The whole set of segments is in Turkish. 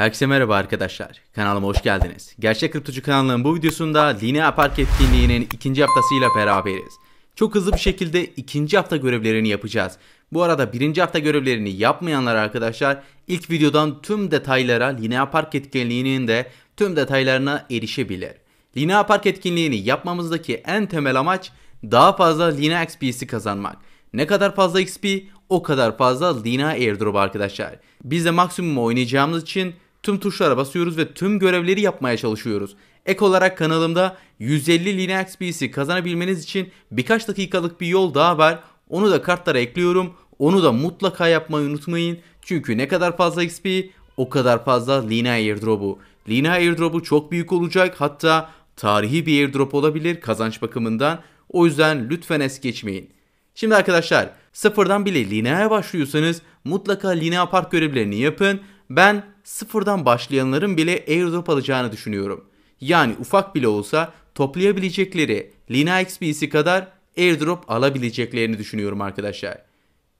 Herkese merhaba arkadaşlar. Kanalıma hoş geldiniz. Gerçek Kriptocu kanalının bu videosunda Linear Park etkinliğinin ikinci haftasıyla beraberiz. Çok hızlı bir şekilde ikinci hafta görevlerini yapacağız. Bu arada birinci hafta görevlerini yapmayanlar arkadaşlar ilk videodan tüm detaylara Linear Park etkinliğinin de tüm detaylarına erişebilir. Linear Park etkinliğini yapmamızdaki en temel amaç daha fazla Lina XP'si kazanmak. Ne kadar fazla XP o kadar fazla Lina airdrop arkadaşlar. Biz de maksimum oynayacağımız için Tüm tuşlara basıyoruz ve tüm görevleri yapmaya çalışıyoruz. Ek olarak kanalımda 150 Linux PC kazanabilmeniz için birkaç dakikalık bir yol daha var. Onu da kartlara ekliyorum. Onu da mutlaka yapmayı unutmayın. Çünkü ne kadar fazla XP o kadar fazla Lina airdrop'u. Lina airdrop'u çok büyük olacak hatta tarihi bir airdrop olabilir kazanç bakımından. O yüzden lütfen es geçmeyin. Şimdi arkadaşlar sıfırdan bile Lina'ya başlıyorsanız mutlaka Lina Park görevlerini yapın ben sıfırdan başlayanların bile airdrop alacağını düşünüyorum. Yani ufak bile olsa toplayabilecekleri Lina XP'si kadar airdrop alabileceklerini düşünüyorum arkadaşlar.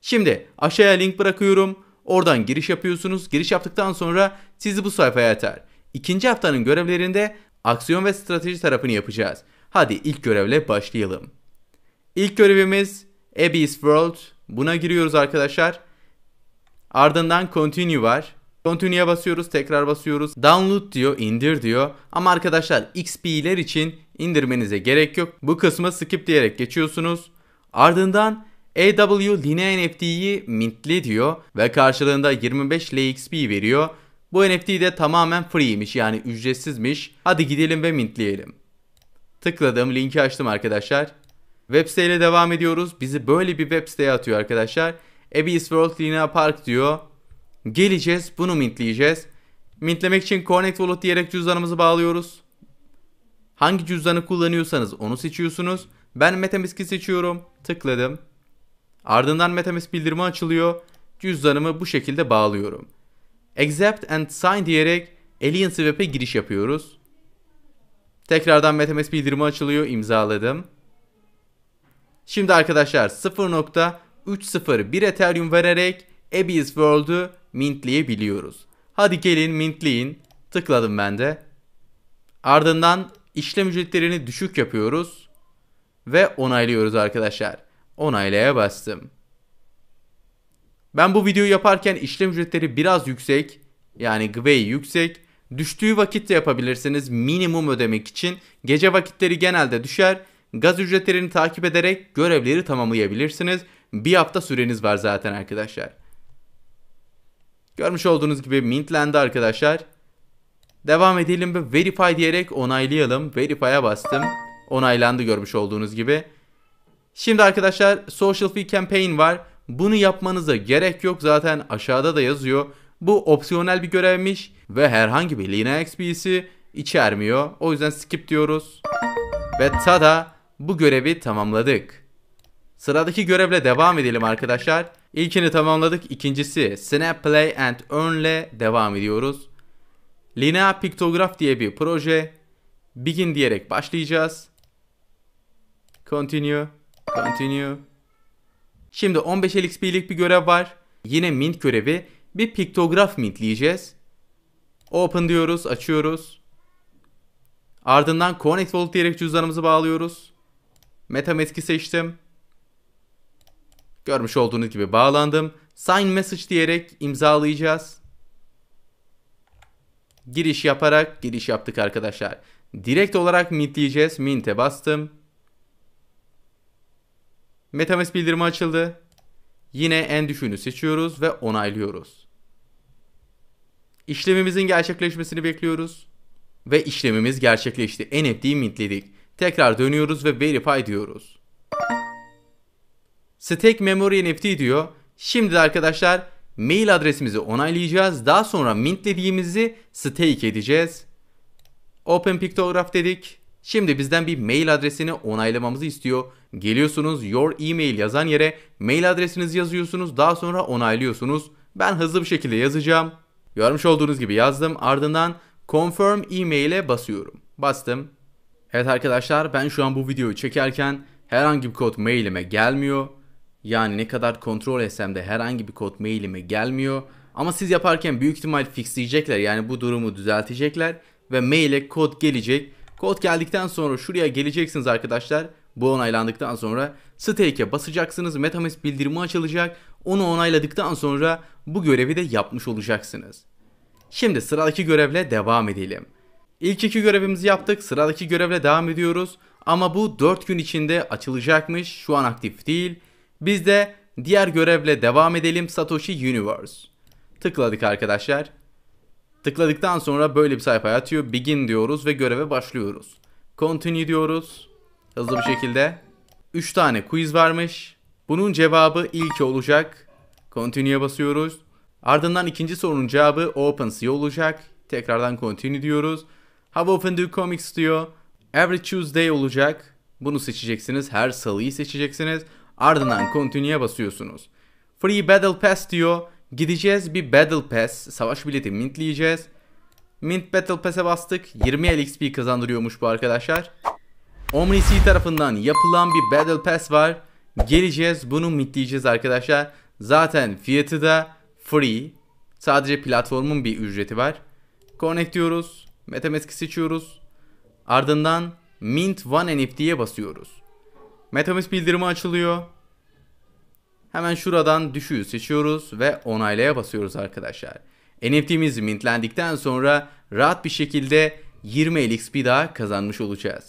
Şimdi aşağıya link bırakıyorum. Oradan giriş yapıyorsunuz. Giriş yaptıktan sonra sizi bu sayfaya atar. İkinci haftanın görevlerinde aksiyon ve strateji tarafını yapacağız. Hadi ilk görevle başlayalım. İlk görevimiz Abyss World. Buna giriyoruz arkadaşlar. Ardından Continue var. Continue'ya basıyoruz, tekrar basıyoruz. Download diyor, indir diyor. Ama arkadaşlar XP'ler için indirmenize gerek yok. Bu kısmı skip diyerek geçiyorsunuz. Ardından AW Line NFT'yi mintli diyor ve karşılığında 25 LXP veriyor. Bu NFT de tamamen freeymiş yani ücretsizmiş. Hadi gidelim ve mintleyelim. Tıkladım linki açtım arkadaşlar. Web siteyle devam ediyoruz. Bizi böyle bir web siteye atıyor arkadaşlar. Abyss World Lina Park diyor. Geleceğiz bunu mintleyeceğiz. Mintlemek için Connect Wallet diyerek cüzdanımızı bağlıyoruz. Hangi cüzdanı kullanıyorsanız onu seçiyorsunuz. Ben Metamask'i seçiyorum. Tıkladım. Ardından Metamask bildirimi açılıyor. Cüzdanımı bu şekilde bağlıyorum. Accept and Sign diyerek Alien Swap'e giriş yapıyoruz. Tekrardan Metamask bildirimi açılıyor. İmzaladım. Şimdi arkadaşlar 0.301 Ethereum vererek Abyss World'u mintleyebiliyoruz. Hadi gelin mintleyin. Tıkladım ben de. Ardından işlem ücretlerini düşük yapıyoruz. Ve onaylıyoruz arkadaşlar. Onaylaya bastım. Ben bu videoyu yaparken işlem ücretleri biraz yüksek. Yani GVEI yüksek. Düştüğü vakit de yapabilirsiniz minimum ödemek için. Gece vakitleri genelde düşer. Gaz ücretlerini takip ederek görevleri tamamlayabilirsiniz. Bir hafta süreniz var zaten arkadaşlar. Görmüş olduğunuz gibi mintlendi arkadaşlar. Devam edelim ve verify diyerek onaylayalım. Verify'a bastım. Onaylandı görmüş olduğunuz gibi. Şimdi arkadaşlar social fee campaign var. Bunu yapmanıza gerek yok zaten aşağıda da yazıyor. Bu opsiyonel bir görevmiş ve herhangi bir Linux XP'si içermiyor. O yüzden skip diyoruz. Ve tada bu görevi tamamladık. Sıradaki görevle devam edelim arkadaşlar. İlkini tamamladık. İkincisi Snap Play and Earn'le devam ediyoruz. Linear Piktograf diye bir proje. Begin diyerek başlayacağız. Continue. Continue. Şimdi 15 LXP'lik bir görev var. Yine mint görevi. Bir piktograf mintleyeceğiz. Open diyoruz. Açıyoruz. Ardından Connect Vault diyerek cüzdanımızı bağlıyoruz. MetaMask'i seçtim. Görmüş olduğunuz gibi bağlandım. Sign message diyerek imzalayacağız. Giriş yaparak giriş yaptık arkadaşlar. Direkt olarak mintleyeceğiz. Mint'e bastım. Metamask bildirimi açıldı. Yine en düşüğünü seçiyoruz ve onaylıyoruz. İşlemimizin gerçekleşmesini bekliyoruz. Ve işlemimiz gerçekleşti. NFT'yi mintledik. Tekrar dönüyoruz ve verify diyoruz. Stack Memory NFT diyor. Şimdi de arkadaşlar mail adresimizi onaylayacağız. Daha sonra mintlediğimizi stake edeceğiz. Open Pictograph dedik. Şimdi bizden bir mail adresini onaylamamızı istiyor. Geliyorsunuz your email yazan yere mail adresinizi yazıyorsunuz. Daha sonra onaylıyorsunuz. Ben hızlı bir şekilde yazacağım. Görmüş olduğunuz gibi yazdım. Ardından confirm email'e basıyorum. Bastım. Evet arkadaşlar ben şu an bu videoyu çekerken herhangi bir kod mailime gelmiyor. Yani ne kadar kontrol etsem de herhangi bir kod mailime gelmiyor. Ama siz yaparken büyük ihtimal fixleyecekler. Yani bu durumu düzeltecekler ve maile kod gelecek. Kod geldikten sonra şuraya geleceksiniz arkadaşlar. Bu onaylandıktan sonra stake'e basacaksınız. Metamask bildirimi açılacak. Onu onayladıktan sonra bu görevi de yapmış olacaksınız. Şimdi sıradaki görevle devam edelim. İlk iki görevimizi yaptık. Sıradaki görevle devam ediyoruz. Ama bu 4 gün içinde açılacakmış. Şu an aktif değil. Biz de diğer görevle devam edelim Satoshi Universe. Tıkladık arkadaşlar. Tıkladıktan sonra böyle bir sayfa atıyor. Begin diyoruz ve göreve başlıyoruz. Continue diyoruz. Hızlı bir şekilde. 3 tane quiz varmış. Bunun cevabı ilk olacak. Continue'ya basıyoruz. Ardından ikinci sorunun cevabı Open Sea olacak. Tekrardan continue diyoruz. How often do comics diyor. Every Tuesday olacak. Bunu seçeceksiniz. Her salıyı seçeceksiniz. Ardından Continue'ye basıyorsunuz. Free Battle Pass diyor. Gideceğiz bir Battle Pass, savaş bileti mintleyeceğiz. Mint Battle Pass'e bastık. 20 el kazandırıyormuş bu arkadaşlar. Omnisi tarafından yapılan bir Battle Pass var. Geleceğiz bunu mintleyeceğiz arkadaşlar. Zaten fiyatı da free. Sadece platformun bir ücreti var. Connect diyoruz. Metamask'i seçiyoruz. Ardından Mint One NFT'ye basıyoruz. MetaMask bildirimi açılıyor. Hemen şuradan düşüğü seçiyoruz ve onaylaya basıyoruz arkadaşlar. NFT'miz mintlendikten sonra rahat bir şekilde 20 LXP daha kazanmış olacağız.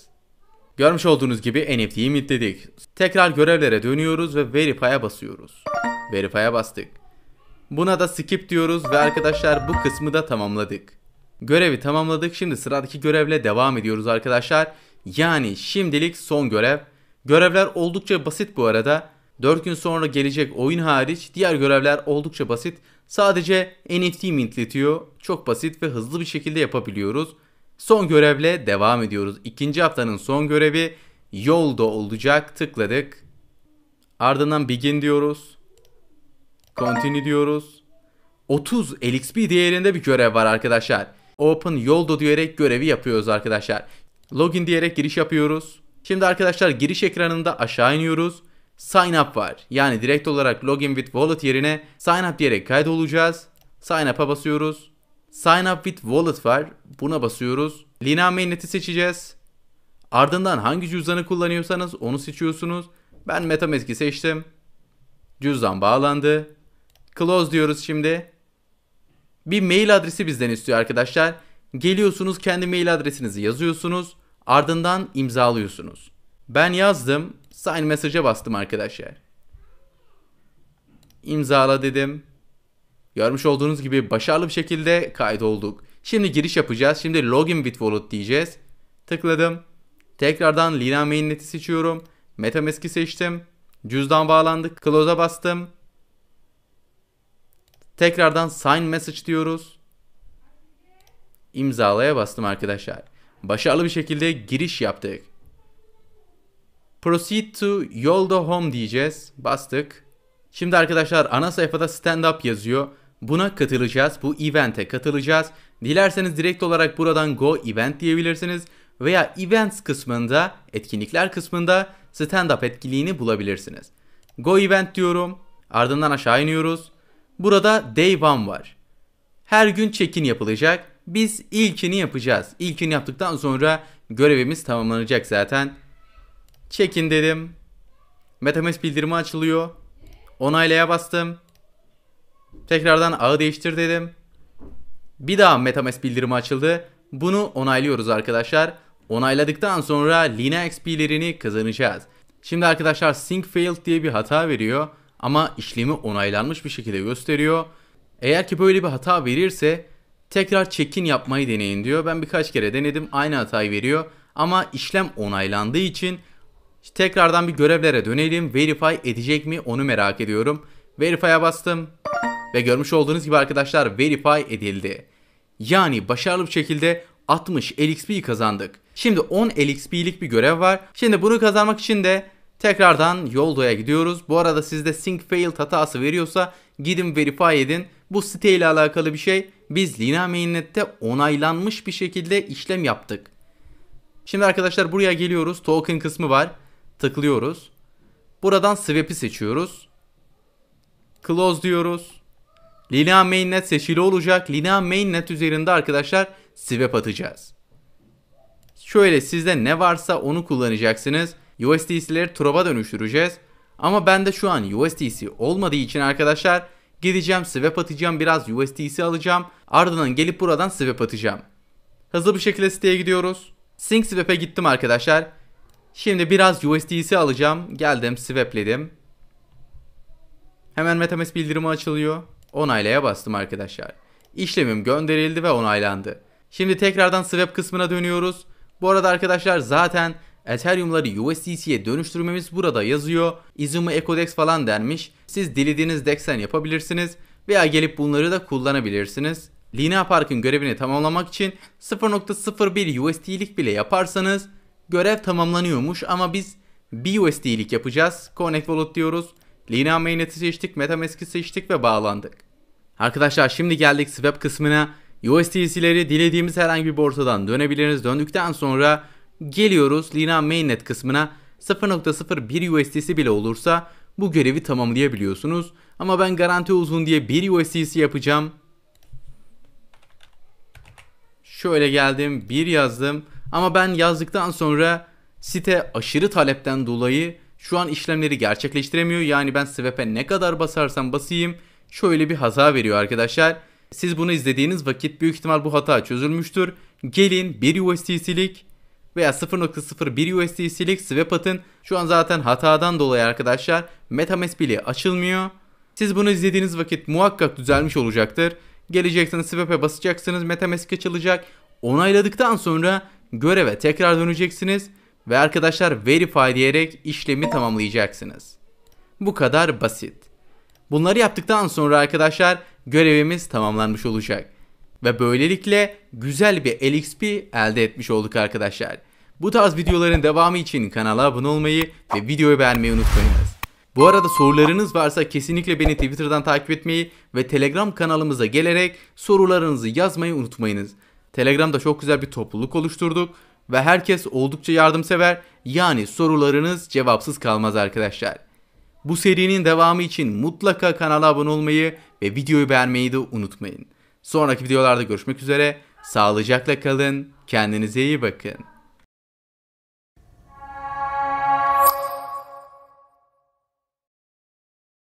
Görmüş olduğunuz gibi NFT'yi mintledik. Tekrar görevlere dönüyoruz ve Verify'a basıyoruz. Verify'a bastık. Buna da skip diyoruz ve arkadaşlar bu kısmı da tamamladık. Görevi tamamladık. Şimdi sıradaki görevle devam ediyoruz arkadaşlar. Yani şimdilik son görev Görevler oldukça basit bu arada. 4 gün sonra gelecek oyun hariç diğer görevler oldukça basit. Sadece NFT mintletiyor. Çok basit ve hızlı bir şekilde yapabiliyoruz. Son görevle devam ediyoruz. İkinci haftanın son görevi yolda olacak. Tıkladık. Ardından begin diyoruz. Continue diyoruz. 30 LXP değerinde bir görev var arkadaşlar. Open yolda diyerek görevi yapıyoruz arkadaşlar. Login diyerek giriş yapıyoruz. Şimdi arkadaşlar giriş ekranında aşağı iniyoruz. Sign up var. Yani direkt olarak login with wallet yerine sign up diyerek kaydolacağız. Sign up'a basıyoruz. Sign up with wallet var. Buna basıyoruz. Lina mainnet'i seçeceğiz. Ardından hangi cüzdanı kullanıyorsanız onu seçiyorsunuz. Ben MetaMask'i seçtim. Cüzdan bağlandı. Close diyoruz şimdi. Bir mail adresi bizden istiyor arkadaşlar. Geliyorsunuz kendi mail adresinizi yazıyorsunuz. Ardından imzalıyorsunuz. Ben yazdım. Sign message'e bastım arkadaşlar. İmzala dedim. Görmüş olduğunuz gibi başarılı bir şekilde kaydolduk. Şimdi giriş yapacağız. Şimdi login with wallet diyeceğiz. Tıkladım. Tekrardan Lina mainnet'i seçiyorum. Metamask'i seçtim. Cüzdan bağlandık. Close'a bastım. Tekrardan sign message diyoruz. İmzalaya bastım arkadaşlar başarılı bir şekilde giriş yaptık. Proceed to Yolda Home diyeceğiz. Bastık. Şimdi arkadaşlar ana sayfada stand up yazıyor. Buna katılacağız. Bu event'e katılacağız. Dilerseniz direkt olarak buradan go event diyebilirsiniz veya events kısmında, etkinlikler kısmında stand up etkinliğini bulabilirsiniz. Go event diyorum. Ardından aşağı iniyoruz. Burada day one var. Her gün check-in yapılacak. Biz ilkini yapacağız. İlkini yaptıktan sonra görevimiz tamamlanacak zaten. Çekin dedim. MetaMask bildirimi açılıyor. Onaylaya bastım. Tekrardan ağı değiştir dedim. Bir daha MetaMask bildirimi açıldı. Bunu onaylıyoruz arkadaşlar. Onayladıktan sonra Lina XP'lerini kazanacağız. Şimdi arkadaşlar sync failed diye bir hata veriyor ama işlemi onaylanmış bir şekilde gösteriyor. Eğer ki böyle bir hata verirse Tekrar check-in yapmayı deneyin diyor. Ben birkaç kere denedim aynı hatayı veriyor. Ama işlem onaylandığı için tekrardan bir görevlere dönelim. Verify edecek mi onu merak ediyorum. Verify'a bastım. Ve görmüş olduğunuz gibi arkadaşlar verify edildi. Yani başarılı bir şekilde 60 LXP kazandık. Şimdi 10 LXP'lik bir görev var. Şimdi bunu kazanmak için de tekrardan Yoldo'ya gidiyoruz. Bu arada sizde sync failed hatası veriyorsa gidin verify edin. Bu siteyle alakalı bir şey. Biz Lina Mainnet'te onaylanmış bir şekilde işlem yaptık. Şimdi arkadaşlar buraya geliyoruz. Token kısmı var. Tıklıyoruz. Buradan swap'i seçiyoruz. Close diyoruz. Lina Mainnet seçili olacak. Lina Mainnet üzerinde arkadaşlar swap atacağız. Şöyle sizde ne varsa onu kullanacaksınız. USDC'leri Trop'a dönüştüreceğiz. Ama bende şu an USDC olmadığı için arkadaşlar Gideceğim swap atacağım biraz USDC alacağım. Ardından gelip buradan swap atacağım. Hızlı bir şekilde siteye gidiyoruz. Sync swap'e gittim arkadaşlar. Şimdi biraz USDC alacağım. Geldim swapledim. Hemen MetaMask bildirimi açılıyor. Onaylaya bastım arkadaşlar. İşlemim gönderildi ve onaylandı. Şimdi tekrardan swap kısmına dönüyoruz. Bu arada arkadaşlar zaten Ethereum'ları USDC'ye dönüştürmemiz burada yazıyor. Izumi Ecodex falan denmiş. Siz dilediğiniz dexten yapabilirsiniz veya gelip bunları da kullanabilirsiniz. Lina Park'ın görevini tamamlamak için 0.01 USD'lik bile yaparsanız görev tamamlanıyormuş ama biz 1 USD'lik yapacağız. Connect Wallet diyoruz. Lina Mainnet'i seçtik, Metamask'i seçtik ve bağlandık. Arkadaşlar şimdi geldik swap kısmına. USDC'leri dilediğimiz herhangi bir borsadan dönebiliriz. Döndükten sonra Geliyoruz Lina Mainnet kısmına 0.01 USDC bile olursa bu görevi tamamlayabiliyorsunuz. Ama ben garanti uzun diye 1 USDC yapacağım. Şöyle geldim 1 yazdım. Ama ben yazdıktan sonra site aşırı talepten dolayı şu an işlemleri gerçekleştiremiyor. Yani ben swap'e ne kadar basarsam basayım şöyle bir hata veriyor arkadaşlar. Siz bunu izlediğiniz vakit büyük ihtimal bu hata çözülmüştür. Gelin 1 USDC'lik veya 0.01 USDC'lik Swapat'ın şu an zaten hatadan dolayı arkadaşlar MetaMask bile açılmıyor. Siz bunu izlediğiniz vakit muhakkak düzelmiş olacaktır. Geleceksiniz Swap'e basacaksınız MetaMask açılacak. Onayladıktan sonra göreve tekrar döneceksiniz ve arkadaşlar verify diyerek işlemi tamamlayacaksınız. Bu kadar basit. Bunları yaptıktan sonra arkadaşlar görevimiz tamamlanmış olacak ve böylelikle güzel bir LXP elde etmiş olduk arkadaşlar. Bu tarz videoların devamı için kanala abone olmayı ve videoyu beğenmeyi unutmayınız. Bu arada sorularınız varsa kesinlikle beni Twitter'dan takip etmeyi ve Telegram kanalımıza gelerek sorularınızı yazmayı unutmayınız. Telegram'da çok güzel bir topluluk oluşturduk ve herkes oldukça yardımsever. Yani sorularınız cevapsız kalmaz arkadaşlar. Bu serinin devamı için mutlaka kanala abone olmayı ve videoyu beğenmeyi de unutmayın. Sonraki videolarda görüşmek üzere. Sağlıcakla kalın. Kendinize iyi bakın.